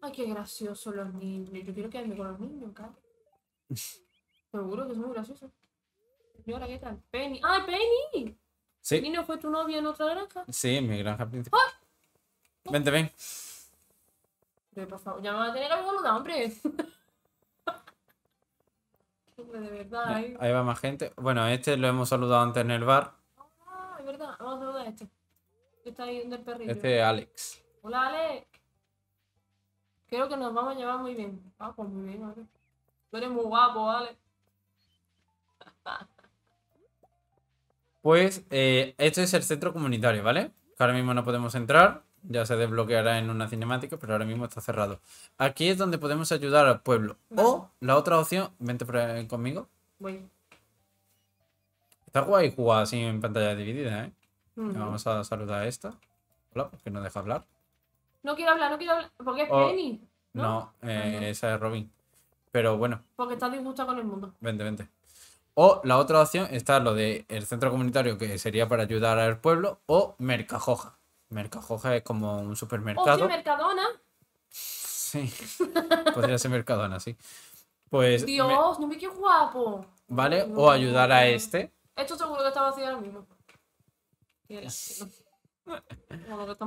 ¡Ay, qué graciosos los niños! Yo quiero quedarme con los niños, Seguro que son muy graciosos. Y ahora, ¿qué tal? Penny. ¡Ay, Penny! Sí. ¿Penny no fue tu novia en otra granja? Sí, en mi granja principal. ¡Ah! Vente, ven. ya me va a tener algo de hambre ahí... va más gente. Bueno, este lo hemos saludado antes en el bar. Ah, es verdad. Vamos a saludar a este. este está ahí el perrito? Este es Alex. Hola, Alex. Creo que nos vamos a llevar muy bien. Ah, pues muy bien, Tú eres muy guapo, Alex. pues eh, este es el centro comunitario, ¿vale? ahora mismo no podemos entrar ya se desbloqueará en una cinemática, pero ahora mismo está cerrado. Aquí es donde podemos ayudar al pueblo. O la otra opción, vente conmigo. Voy. Está guay jugar así en pantalla dividida, ¿eh? Vamos a saludar a esta. Hola, porque no deja hablar. No quiero hablar, no quiero hablar. Porque es oh, Penny. Eh, ah, no, esa es Robin. Pero bueno. Porque está disgustada con el mundo. Vente, vente. O la otra opción está lo del centro comunitario, que sería para ayudar al pueblo, o Mercajoja. Mercajoja es como un supermercado. Hostia, Mercadona. Sí. Podría ser Mercadona, sí. Pues. Dios, no me qué guapo. ¿Vale? o ayudar a este. Esto seguro que estaba vacío ahora mismo.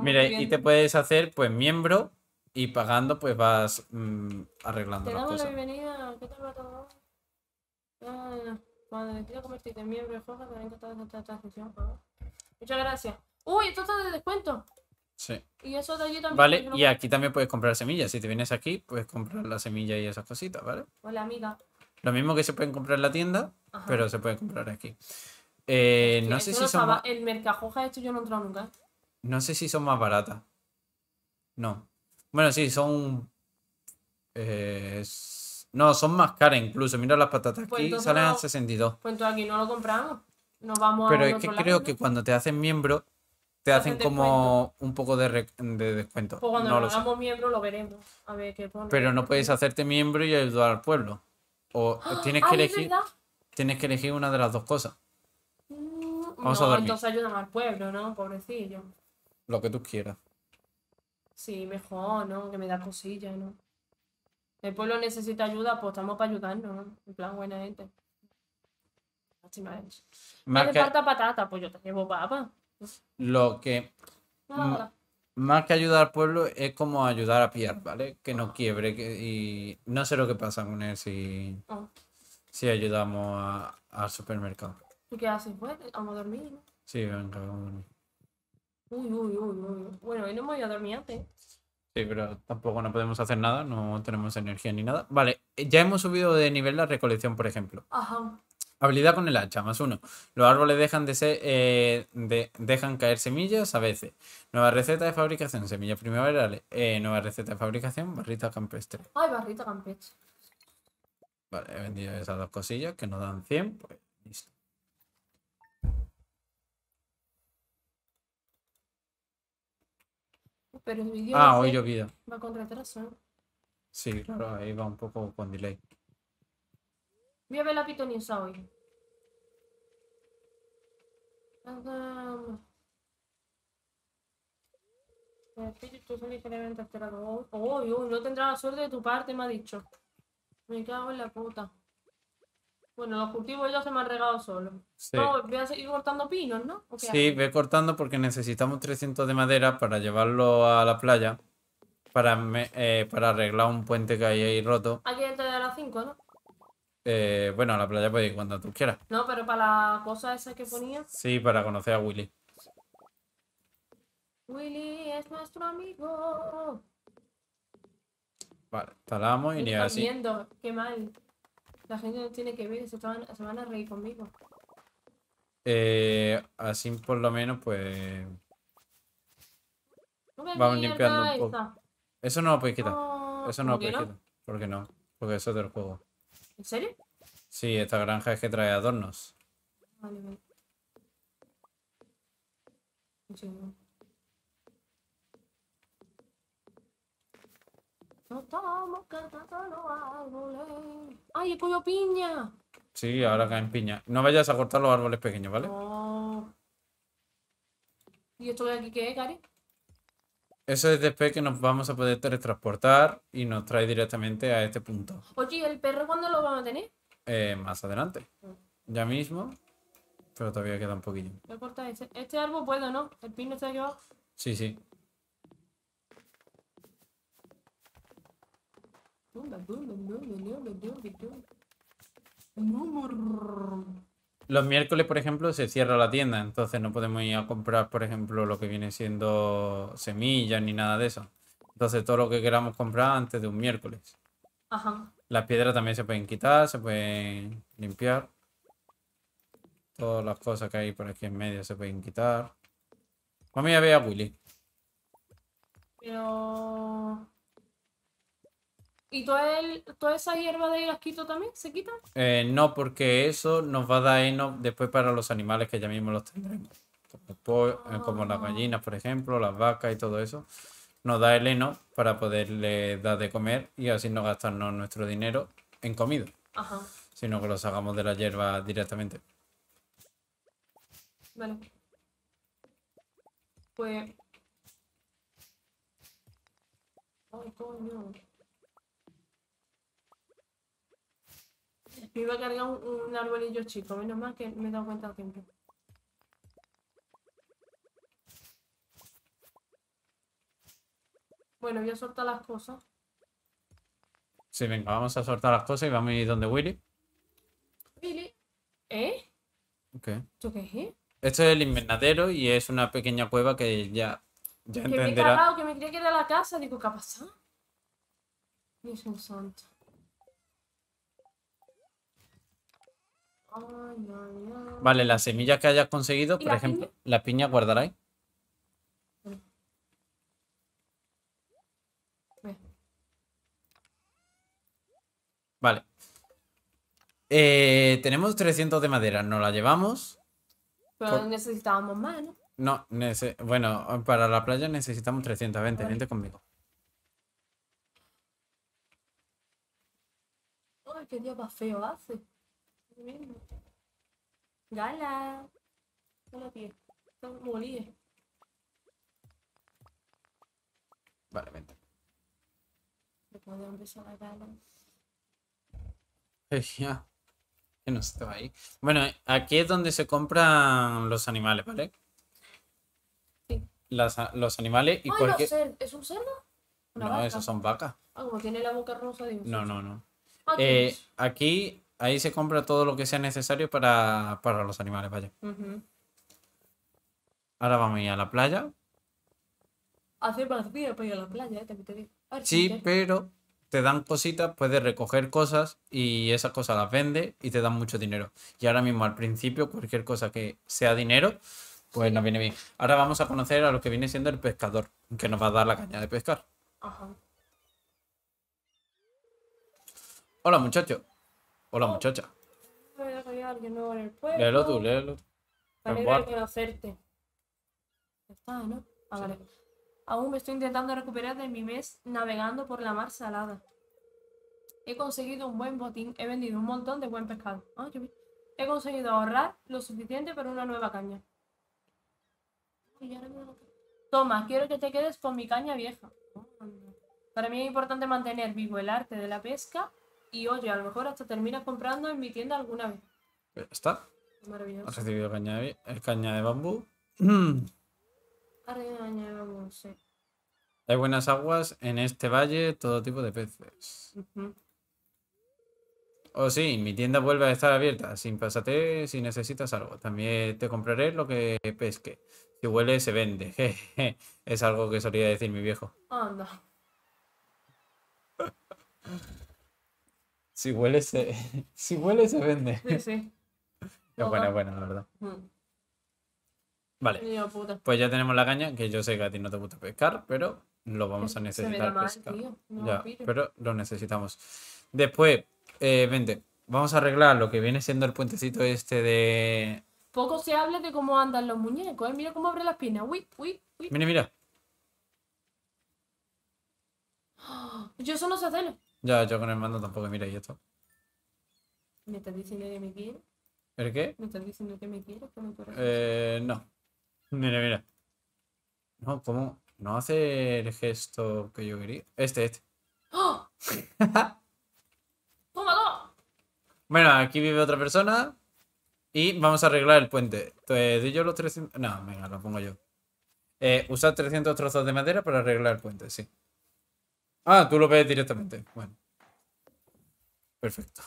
Mira, y te puedes hacer pues miembro y pagando pues vas mm, arreglando te las cosas. Te damos la bienvenida. ¿Qué tal va todo? Ah, madre, quiero convertirte en miembro de también te estás en esta favor. Muchas gracias. Uy, esto está de descuento. Sí. Y eso de allí también. Vale, y aquí también puedes comprar semillas. Si te vienes aquí, puedes comprar la semilla y esas cositas, ¿vale? Hola, amiga. Lo mismo que se pueden comprar en la tienda, pero se pueden comprar aquí. Eh, no sé si son. Más... El mercajoja, esto yo no he entrado nunca. No sé si son más baratas. No. Bueno, sí, son. Eh, no, son más caras incluso. Mira las patatas pues aquí, salen a 62. Pues aquí no lo compramos. Nos vamos Pero es que creo que cuando te hacen miembro, te hacen como un poco de, descuento. Pues cuando nos hagamos miembro lo veremos. A ver qué Pero no puedes hacerte miembro y ayudar al pueblo. O ¡Ah! tienes que ah, elegir. Tienes que elegir una de las dos cosas. Mm, Vamos a entonces ayudan al pueblo, ¿no? Pobrecillo. Lo que tú quieras. Sí, mejor, ¿no? Que me da cosillas, ¿no? El pueblo necesita ayuda, pues estamos para ayudarnos, ¿no? En plan, buena gente. Lástima, Me hace falta patata, pues yo te llevo papa. Lo que más que ayudar al pueblo es como ayudar a pillar, ¿vale? Que no quiebre y no sé lo que pasa con él si, ah. ayudamos al supermercado. ¿Y qué haces? Pues vamos a dormir. ¿no? Sí, venga, Uy, uy, uy, uy. Bueno, hoy no hemos ido a dormir antes. Sí, pero tampoco no podemos hacer nada, no tenemos energía ni nada. Vale, ya hemos subido de nivel la recolección, por ejemplo. Ajá. Habilidad con el hacha, más uno. Los árboles dejan de ser, eh, dejan caer semillas a veces. Nueva receta de fabricación, semillas primaverales. Eh, nueva receta de fabricación, barrita campestre. Ay, barrita campestre. Vale, he vendido esas dos cosillas que nos dan 100. Pues listo. Pero vídeo. Ah, hoy llovido. Va con retraso ¿eh? Sí, claro, ahí va un poco con delay. Voy a ver la pitonisa hoy. Los ligeramente alterado. Uy, oh, no tendrá la suerte de tu parte, me ha dicho. Me cago en la puta. Bueno, los cultivos ya se me han regado solo. Sí. No, voy a seguir cortando pinos, ¿no? Sí, voy ve cortando porque necesitamos 300 de madera para llevarlo a la playa. Para, eh, para arreglar un puente que hay ahí roto. Aquí dentro de las 5, ¿no? Eh, bueno, a la playa puedes ir cuando tú quieras. No, pero para la cosa esa que ponía. Sí, para conocer a Willy. Willy es nuestro amigo. Vale, talamos y, ni así. viendo, qué mal. La gente no tiene que ver, se, se van a reír conmigo. Eh, así por lo menos, pues... vamos limpiando un poco. Eso no lo puedes quitar. eso no lo podéis quitar. ¿Por qué no? Porque eso es del juego. ¿En serio? Sí, esta granja es que trae adornos. Vale, vale. no. árboles. ¡Ay, he cogido piña! Sí, ahora caen piña. No vayas a cortar los árboles pequeños, ¿vale? Oh. ¿Y esto de aquí qué es, Gary? Eso es después que nos vamos a poder teletransportar y nos trae directamente a este punto. Oye, ¿y ¿el perro cuándo lo vamos a tener? Eh, más adelante. Ya mismo. Pero todavía queda un poquillo. ¿qué este, este. árbol puedo, ¿no? El pino está aquí abajo. Sí, sí. Los miércoles, por ejemplo, se cierra la tienda, entonces no podemos ir a comprar, por ejemplo, lo que viene siendo semillas ni nada de eso. Entonces todo lo que queramos comprar antes de un miércoles. Ajá. Las piedras también se pueden quitar, se pueden limpiar. Todas las cosas que hay por aquí en medio se pueden quitar. Vamos a ver a Willy. Pero... ¿Y toda, toda esa hierba de asquito también? ¿Se quita? Eh, no, porque eso nos va a dar heno después para los animales que ya mismo los tendremos. Eh, ah. Como las gallinas, por ejemplo, las vacas y todo eso. Nos da el heno para poderle dar de comer y así no gastarnos nuestro dinero en comida. Ajá. Sino que lo sacamos de la hierba directamente. Vale. Pues... Ay, coño. Me iba a cargar un, un arbolillo chico, menos mal que me he dado cuenta al tiempo. Bueno, voy a soltar las cosas. Sí, venga, vamos a soltar las cosas y vamos a ir donde Willy. Willy. ¿Eh? ¿Qué? ¿Tú qué es? Eh? Esto es el invernadero y es una pequeña cueva que ya, ya que Me he cagado, que me creía que era la casa. Digo, ¿qué ha pasado? Dios santo. Vale, la semilla que hayas conseguido, por ejemplo, la piña guardará ahí. Vale. Eh, tenemos 300 de madera, nos la llevamos. Pero necesitábamos más, ¿no? No, bueno, para la playa necesitamos 320, Vente, conmigo. Ay, qué día más feo hace. Subiendo. Gala. Solo 10. Son molíes. Vale, vente. Le dónde dar un beso a Gala. Eh, ya. Que no estaba ahí. Bueno, aquí es donde se compran los animales, ¿vale? Sí. Las, los animales y Ay, cualquier... ¿Es un cerdo? no, vaca? esas son vacas. Ah, como tiene la boca rosa de un No, no, no. Ah, eh, aquí Ahí se compra todo lo que sea necesario para, los animales, vaya. Ahora vamos a ir a la playa. Hacer más para ir a la playa, eh, te digo. sí, pero te dan cositas, puedes recoger cosas y esas cosas las vende y te dan mucho dinero. Y ahora mismo, al principio, cualquier cosa que sea dinero, pues nos viene bien. Ahora vamos a conocer a lo que viene siendo el pescador, que nos va a dar la caña de pescar. Ajá. Hola, muchachos. Hola, muchacha. a en el pueblo. tú, léelo está, ¿no? Ah, Aún me estoy intentando recuperar de mi mes navegando por la mar salada. He conseguido un buen botín, he vendido un montón de buen pescado. Ah, he conseguido ahorrar lo suficiente para una nueva caña. Toma, quiero que te quedes con mi caña vieja. Para mí es importante mantener vivo el arte de la pesca y oye, a lo mejor hasta terminas comprando en mi tienda alguna vez. Está. Maravilloso. Has recibido caña de, eh, caña de bambú. caña de bambú, sí. Hay buenas aguas en este valle, todo tipo de peces. O Oh, sí, mi tienda vuelve a estar abierta. Sin pásate si necesitas algo. También te compraré lo que pesque. Si huele, se vende. es algo que solía decir mi viejo. Anda. Si huele, se, si huele, se vende. Sí, sí. Es buena, es buena, la verdad. Mm. Vale. pues ya tenemos la caña, que yo sé que a ti no te gusta pescar, pero lo vamos a necesitar ya, pero lo necesitamos. Después, eh, vente, vamos a arreglar lo que viene siendo el puentecito este de. Poco se habla de cómo andan los muñecos, ¿eh? Mira cómo abre las piernas. Uy, uy, uy. Mira, mira. Yo solo no sé hacerlo. Ya, yo con el mando tampoco, mira, y esto. ¿Me estás diciendo que me quieres? ¿El qué? ¿Me estás diciendo que me quieres? Que eh, no. Mira, mira. No, ¿cómo? No hace el gesto que yo quería. Este, este. ¡Oh! dos! Bueno, aquí vive otra persona. Y vamos a arreglar el puente. Entonces, ¿doy yo los 300? No, venga, lo pongo yo. Eh, usar 300 trozos de madera para arreglar el puente, sí. Ah, tú lo ves directamente. Bueno. Perfecto.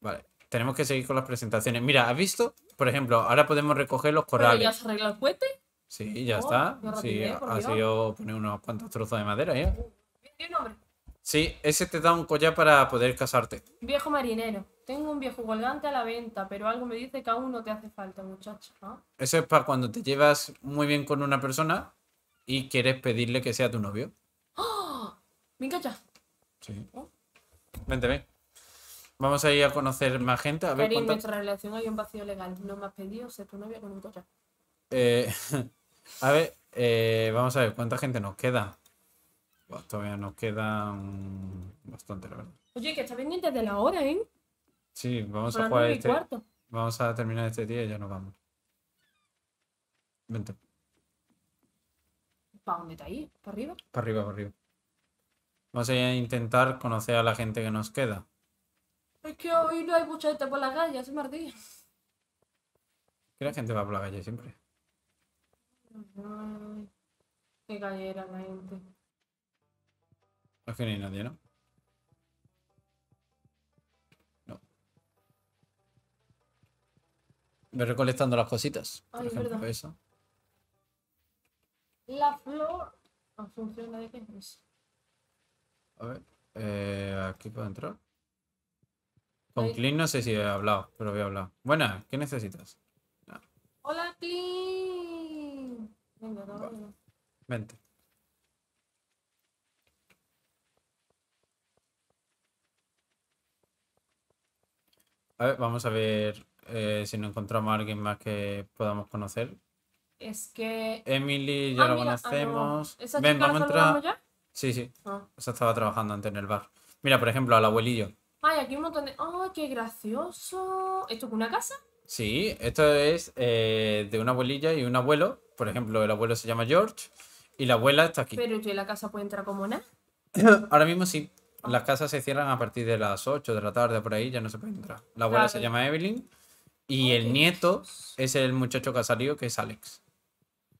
Vale. Tenemos que seguir con las presentaciones. Mira, ¿has visto? Por ejemplo, ahora podemos recoger los corales. ya has el cohete? Sí, ya oh, está. sí, ha sido poner unos cuantos trozos de madera ya. ¿eh? nombre? Sí, ese te da un collar para poder casarte. Viejo marinero. Tengo un viejo colgante a la venta, pero algo me dice que aún no te hace falta, muchacho. Eso es para cuando te llevas muy bien con una persona y quieres pedirle que sea tu novio. ¡Oh! Me encanta. Sí. Oh. Vente, ven. Vamos a ir a conocer más gente. A ver, en nuestra relación hay un vacío legal. No me has pedido ser tu novia con un coche. Eh, a ver, eh, vamos a ver cuánta gente nos queda. Pues todavía nos queda bastante, la verdad. Oye, que está pendiente de la hora, ¿eh? Sí, vamos a jugar este. Vamos a terminar este día y ya nos vamos. Vente. ¿Para dónde está ahí? ¿Para arriba? Para arriba, para arriba. Vamos a intentar conocer a la gente que nos queda. Es que hoy no hay mucha gente por la calle, hace martillo. Que la gente va por la calle siempre. Mm, qué calle era la gente. Es que no hay nadie, ¿no? No. Voy recolectando las cositas. Ay, es verdad. eso la flor en función de quién es. A ver, eh, aquí puedo entrar. Con Clean no sé si he hablado, pero voy a hablar. Buenas, ¿qué necesitas? Hola, Clean. Venga, no, Vente. A ver, vamos a ver eh, si no encontramos a alguien más que podamos conocer es que. Emily ya ah, lo ah, conocemos. vamos a Ya? Sí, sí. Ah. Esa estaba trabajando antes en el bar. Mira, por ejemplo, al abuelillo. Ay, aquí un montón de. ¡Ay, qué gracioso! ¿Esto es una casa? Sí, esto es eh, de una abuelilla y un abuelo. Por ejemplo, el abuelo se llama George y la abuela está aquí. Pero yo en la casa puede entrar como nada. Ahora mismo sí. Las casas se cierran a partir de las 8 de la tarde, por ahí ya no se puede entrar. La abuela se llama Evelyn y el nieto es el muchacho que ha salido, que es Alex.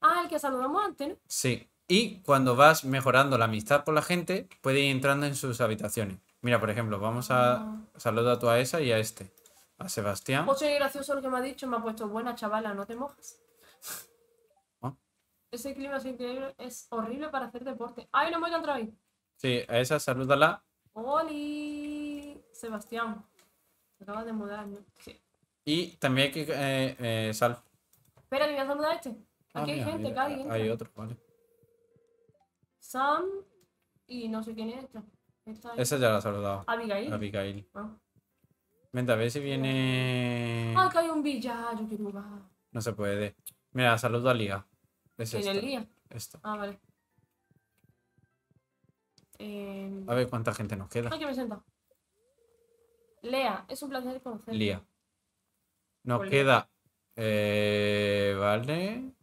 Ah, que saludamos antes, ¿no? Sí. Y cuando vas mejorando la amistad con la gente, puedes ir entrando en sus habitaciones. Mira, por ejemplo, vamos a. Ah. saludar a tú a esa y a este. A Sebastián. Ocho pues es gracioso lo que me ha dicho. Me ha puesto buena chavala, no te mojas. Ese clima es increíble. Es horrible para hacer deporte. ¡Ay, no me voy a entrar ahí! Sí, a esa salúdala. ¡Holi! Sebastián. acabas de mudar, ¿no? Sí. Y también hay que. Eh, eh, sal. Espera, voy a saludar a este. Aquí hay ah, gente, acá hay Hay otro, vale. Sam y no sé quién es este. esta. Esa ya la ha saludado. Abigail. Abigail. Ah. Vente a ver si viene. Ah, que hay un villano no No se puede. Mira, saludo a Lía. Es ¿Quién es Lía? Esto. Ah, vale. Em, a ver cuánta gente nos queda. Aquí ah, me siento. Lea, es un placer conocerte. Lía. Nos queda. Eh, vale.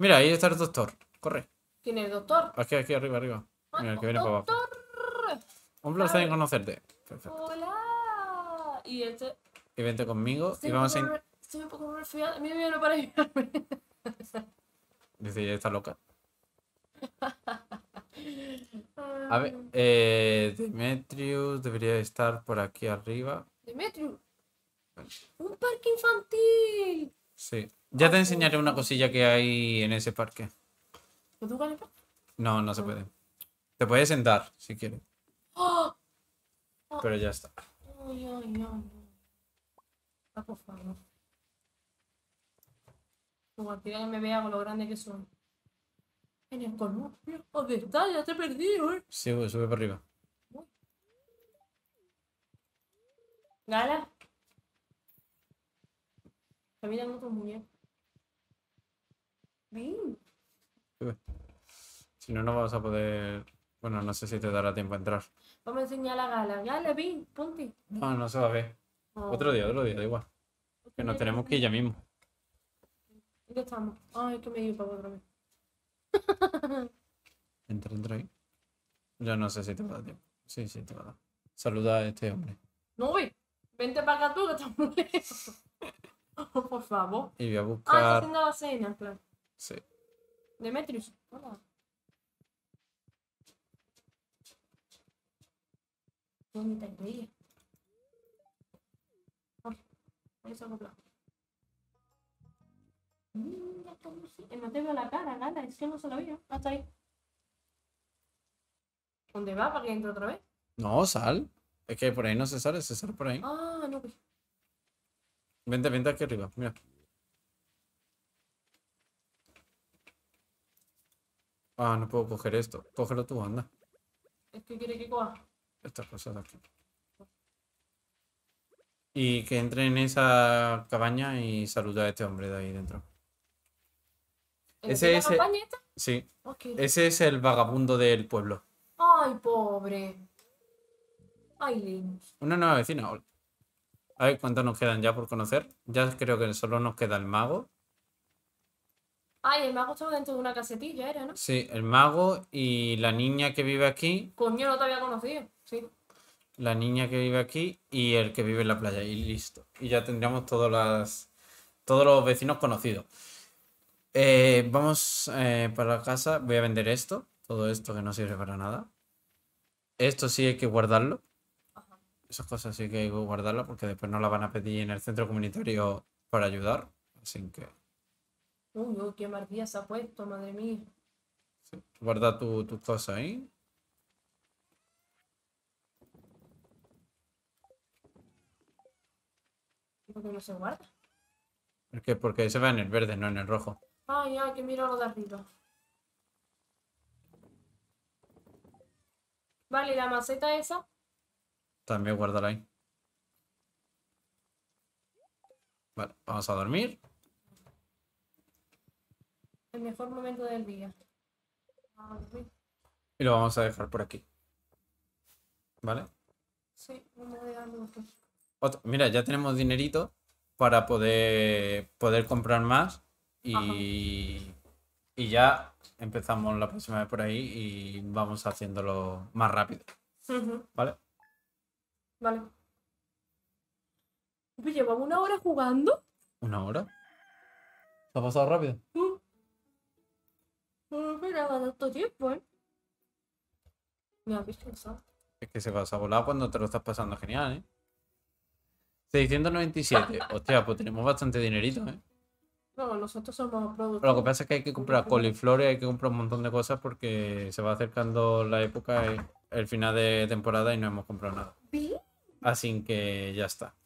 Mira, ahí está el doctor. Corre. ¿Quién es el doctor? Aquí, aquí, arriba, arriba. Mira, el que viene para abajo. Un placer en conocerte. Hola. Y este. vente conmigo y vamos a. ir... me pongo A mí no para ayudarme. Dice, ya está loca. A ver, eh, Demetrius debería estar por aquí arriba. Demetrius. Un parque infantil. Sí. Ya te enseñaré una cosilla que hay en ese parque. ¿Puedo jugar No, no se ah. puede. Te puedes sentar si quieres. ¡Ah! Pero ya está. Ay, ah, por favor. cualquiera que me vea con lo grande que son. En el columpio. Oh, ¿Dónde está? Ya te he perdido, eh. Sí, sube para arriba. Gala. Caminando tus muñecos. Ven. Eh. Si no, no vas a poder. Bueno, no sé si te dará tiempo a entrar. Vamos a enseñar a la gala. Gala, ven, ponte. No, ah, no se va a ver. Ah. Otro día, otro día, da igual. Que nos tenemos que ir ya mismo. ¿Dónde estamos? Ay, que me dio para otra vez. entra, entra ahí. Yo no sé si te va a dar tiempo. Sí, sí, te va a dar. Saluda a este hombre. No, güey. Vente para acá tú, que estás muy Por favor. Y voy a ah, buscar. Ah, haciendo la cena, claro. Sí. Demetrius. Hola. ¿Dónde te ríes? No te veo ah, eh, la cara, nada, es que no se lo veo. Hasta ah, ahí. ¿Dónde va? ¿Para que entre otra vez? No, sal. Es que por ahí no se sale, se sale por ahí. Ah, no, pues. Vente, vente aquí arriba, mira. Ah, no puedo coger esto. Cógelo tú, anda. ¿Es que quiere que coja? Estas cosas de aquí. Y que entre en esa cabaña y saluda a este hombre de ahí dentro. ¿Ese es, el... sí. Ese es el vagabundo del pueblo. Ay, pobre. Ay, Una nueva vecina. A ver cuántos nos quedan ya por conocer. Ya creo que solo nos queda el mago. Ay, el mago estaba dentro de una casetilla, era, ¿no? Sí, el mago y la niña que vive aquí. Coño, no te había conocido, sí. La niña que vive aquí y el que vive en la playa. Y listo. Y ya tendríamos todas las, todos los vecinos conocidos. Eh, vamos eh, para la casa. Voy a vender esto. Todo esto que no sirve para nada. Esto sí hay que guardarlo esas cosas sí que hay que guardarlas porque después no las van a pedir en el centro comunitario para ayudar. Así que. Uy, uy, qué maravilla se ha puesto, madre mía. Guarda tus tu cosas ahí. ¿Por qué no se guarda? Porque se va en el verde, no en el rojo. Ay, ay, que mira lo de arriba. Vale, la maceta esa también guardar ahí. Vale, vamos a dormir. El mejor momento del día. Y lo vamos a dejar por aquí. ¿Vale? Sí, vamos a dejar Mira, ya tenemos dinerito para poder, poder comprar más y, ya empezamos la próxima vez por ahí y vamos haciéndolo más rápido. ¿Vale? Vale. Pues llevamos una hora jugando. ¿Una hora? ¿Se ha pasado rápido? Mm. Mm, no me dado tanto tiempo, ¿eh? Me ha visto Es que se pasa volado cuando te lo estás pasando genial, ¿eh? 697. Hostia, pues tenemos bastante dinerito, ¿eh? No, nosotros somos productores. Lo que pasa es que hay que comprar coliflores, hay que comprar un montón de cosas porque se va acercando la época, ¿eh? el final de temporada y no hemos comprado nada. Así que ya está.